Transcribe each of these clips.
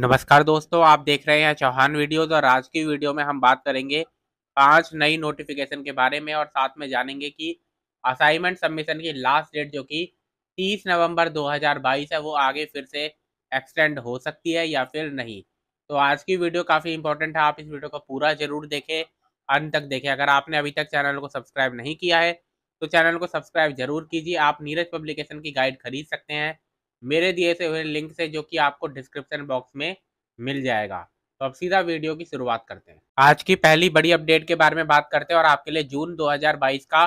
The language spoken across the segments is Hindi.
नमस्कार दोस्तों आप देख रहे हैं चौहान वीडियोस और आज की वीडियो में हम बात करेंगे पांच नई नोटिफिकेशन के बारे में और साथ में जानेंगे कि असाइनमेंट सबमिशन की लास्ट डेट जो कि 30 नवंबर 2022 है वो आगे फिर से एक्सटेंड हो सकती है या फिर नहीं तो आज की वीडियो काफ़ी इंपॉर्टेंट है आप इस वीडियो को पूरा जरूर देखें अंत तक देखें अगर आपने अभी तक चैनल को सब्सक्राइब नहीं किया है तो चैनल को सब्सक्राइब जरूर कीजिए आप नीरज पब्लिकेशन की गाइड खरीद सकते हैं मेरे दिए से हुए लिंक से जो कि आपको डिस्क्रिप्शन बॉक्स में मिल जाएगा तो अब सीधा वीडियो की शुरुआत करते हैं आज की पहली बड़ी अपडेट के बारे में बात करते हैं और आपके लिए जून 2022 का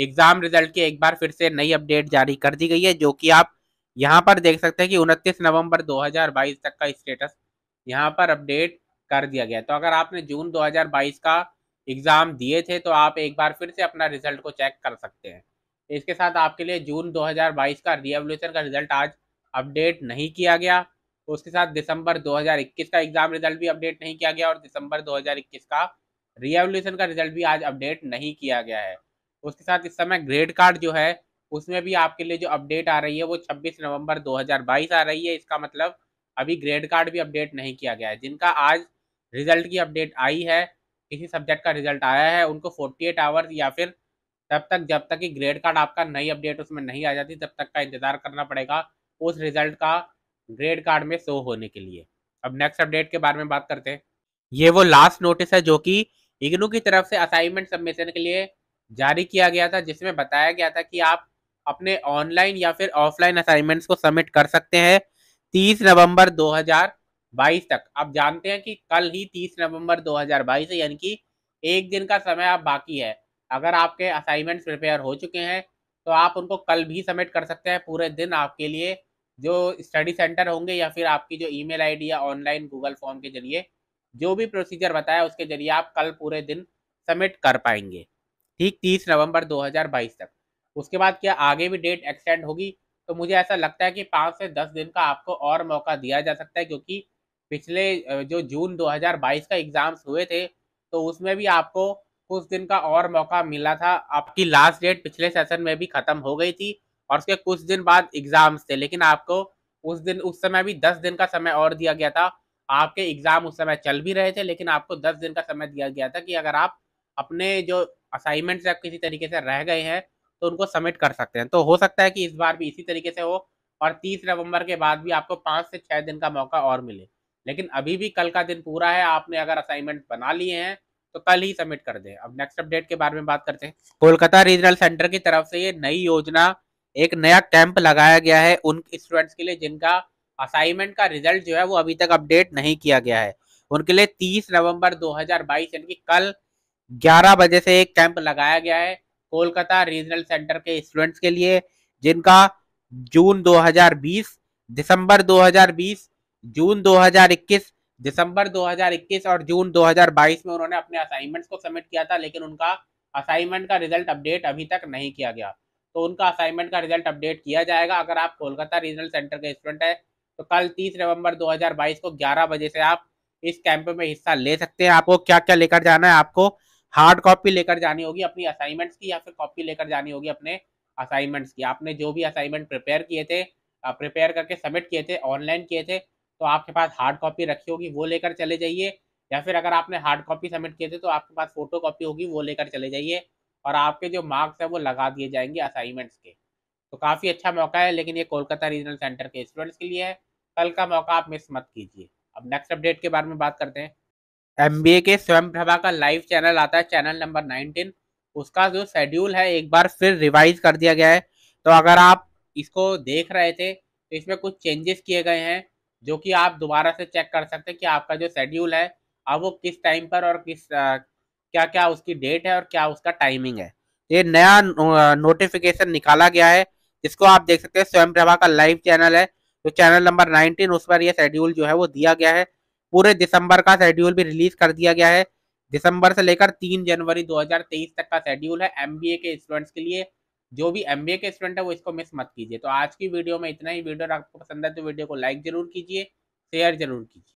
एग्जाम रिजल्ट की एक बार फिर से नई अपडेट जारी कर दी गई है जो कि आप यहाँ पर देख सकते हैं कि उनतीस नवम्बर दो तक का स्टेटस यहाँ पर अपडेट कर दिया गया तो अगर आपने जून दो का एग्ज़ाम दिए थे तो आप एक बार फिर से अपना रिजल्ट को चेक कर सकते हैं इसके साथ आपके लिए जून 2022 का रीएवल्यूशन का रिजल्ट आज अपडेट नहीं किया गया तो उसके साथ दिसंबर 2021 का एग्जाम रिजल्ट भी अपडेट नहीं किया गया और दिसंबर 2021 का रिवोल्यूशन का रिजल्ट भी आज अपडेट नहीं किया गया है तो उसके साथ इस समय ग्रेड कार्ड जो है उसमें भी आपके लिए जो अपडेट आ रही है वो 26 नवंबर 2022 आ रही है इसका मतलब अभी ग्रेड कार्ड भी अपडेट नहीं किया गया है जिनका आज रिजल्ट की अपडेट आई है किसी सब्जेक्ट का रिजल्ट आया है उनको फोर्टी आवर्स या फिर तब तक जब तक कि ग्रेड कार्ड आपका नई अपडेट उसमें नहीं आ जाती तब तक का इंतजार करना पड़ेगा उस रिजल्ट का ग्रेड कार्ड में शो होने के लिए अब नेक्स्ट अपडेट के बारे में बात करते हैं ये वो लास्ट नोटिस है जो कि इग्नू की तरफ से असाइनमेंट सबमिशन के लिए जारी किया गया था जिसमें बताया गया था कि आप अपने ऑनलाइन या फिर ऑफलाइन असाइनमेंट्स को सबमिट कर सकते हैं 30 नवंबर 2022 तक आप जानते हैं कि कल ही 30 नवंबर 2022 है यानी कि एक दिन का समय आप बाकी है अगर आपके असाइनमेंट्स प्रिपेयर हो चुके हैं तो आप उनको कल भी सबमिट कर सकते हैं पूरे दिन आपके लिए जो स्टडी सेंटर होंगे या फिर आपकी जो ईमेल आईडी या ऑनलाइन गूगल फॉर्म के जरिए जो भी प्रोसीजर बताया उसके जरिए आप कल पूरे दिन सबमिट कर पाएंगे ठीक तीस नवंबर 2022 तक उसके बाद क्या आगे भी डेट एक्सटेंड होगी तो मुझे ऐसा लगता है कि पाँच से दस दिन का आपको और मौका दिया जा सकता है क्योंकि पिछले जो जून 2022 का एग्ज़ाम्स हुए थे तो उसमें भी आपको कुछ दिन का और मौका मिला था आपकी लास्ट डेट पिछले सेशन में भी ख़त्म हो गई थी और उसके कुछ दिन बाद एग्जाम्स थे लेकिन आपको उस दिन उस समय भी दस दिन का समय और दिया गया था आपके एग्जाम उस समय चल भी रहे थे लेकिन आपको दस दिन का समय दिया गया था कि अगर आप अपने जो असाइनमेंट्स आप किसी तरीके से रह गए हैं तो उनको सबमिट कर सकते हैं तो हो सकता है कि इस बार भी इसी तरीके से हो और तीस नवंबर के बाद भी आपको पाँच से छः दिन का मौका और मिले लेकिन अभी भी कल का दिन पूरा है आपने अगर असाइनमेंट बना लिए हैं तो कल ही सबमिट कर दें अब नेक्स्ट अपडेट के बारे में बात करते हैं कोलकाता रीजनल सेंटर की तरफ से ये नई योजना एक नया कैंप लगाया गया है उन स्टूडेंट्स के लिए जिनका असाइनमेंट का रिजल्ट जो है वो अभी तक अपडेट नहीं किया गया है उनके लिए 30 नवंबर 2022 यानी कि कल 11 बजे से एक कैंप लगाया गया है कोलकाता रीजनल सेंटर के स्टूडेंट्स के लिए जिनका जून 2020 दिसंबर 2020 जून 2021 दिसंबर 2021 और जून 2022 में उन्होंने अपने असाइनमेंट्स को सबमिट किया था लेकिन उनका असाइनमेंट का रिजल्ट अपडेट अभी तक नहीं किया गया तो उनका असाइनमेंट का रिजल्ट अपडेट किया जाएगा अगर आप कोलकाता रीजनल सेंटर के स्टूडेंट हैं तो कल तीस नवंबर 2022 को 11 बजे से आप इस कैंप में हिस्सा ले सकते हैं आपको क्या क्या लेकर जाना है आपको हार्ड कॉपी लेकर जानी होगी अपनी असाइनमेंट्स की या फिर कॉपी लेकर जानी होगी अपने असाइनमेंट्स की आपने जो भी असाइनमेंट प्रिपेयर किए थे प्रिपेयर करके सबमिट किए थे ऑनलाइन किए थे तो आपके पास हार्ड कॉपी रखी होगी वो लेकर चले जाइए या फिर अगर आपने हार्ड कॉपी सबमिट किए थे तो आपके पास फोटो कॉपी होगी वो लेकर चले जाइए और आपके जो मार्क्स है वो लगा दिए जाएंगे असाइनमेंट्स के तो काफ़ी अच्छा मौका है लेकिन ये कोलकाता रीजनल सेंटर के स्टूडेंट्स के लिए है कल का मौका आप मिस मत कीजिए अब नेक्स्ट अपडेट के बारे में बात करते हैं एम के स्वयं प्रभा का लाइव चैनल आता है चैनल नंबर नाइनटीन उसका जो शेड्यूल है एक बार फिर रिवाइज कर दिया गया है तो अगर आप इसको देख रहे थे तो इसमें कुछ चेंजेस किए गए हैं जो कि आप दोबारा से चेक कर सकते हैं कि आपका जो शेड्यूल है अब वो किस टाइम पर और किस क्या क्या उसकी डेट है और क्या उसका टाइमिंग है तो ये नया नोटिफिकेशन निकाला गया है जिसको आप देख सकते हैं स्वयं प्रभा का लाइव चैनल है तो चैनल नंबर 19 उस पर यह शेड्यूल जो है वो दिया गया है पूरे दिसंबर का शेड्यूल भी रिलीज कर दिया गया है दिसंबर से लेकर तीन जनवरी 2023 तक का शेड्यूल है एम के स्टूडेंट्स के लिए जो भी एम के स्टूडेंट है वो इसको मिस मत कीजिए तो आज की वीडियो में इतना ही वीडियो आपको पसंद है तो वीडियो को लाइक जरूर कीजिए शेयर जरूर कीजिए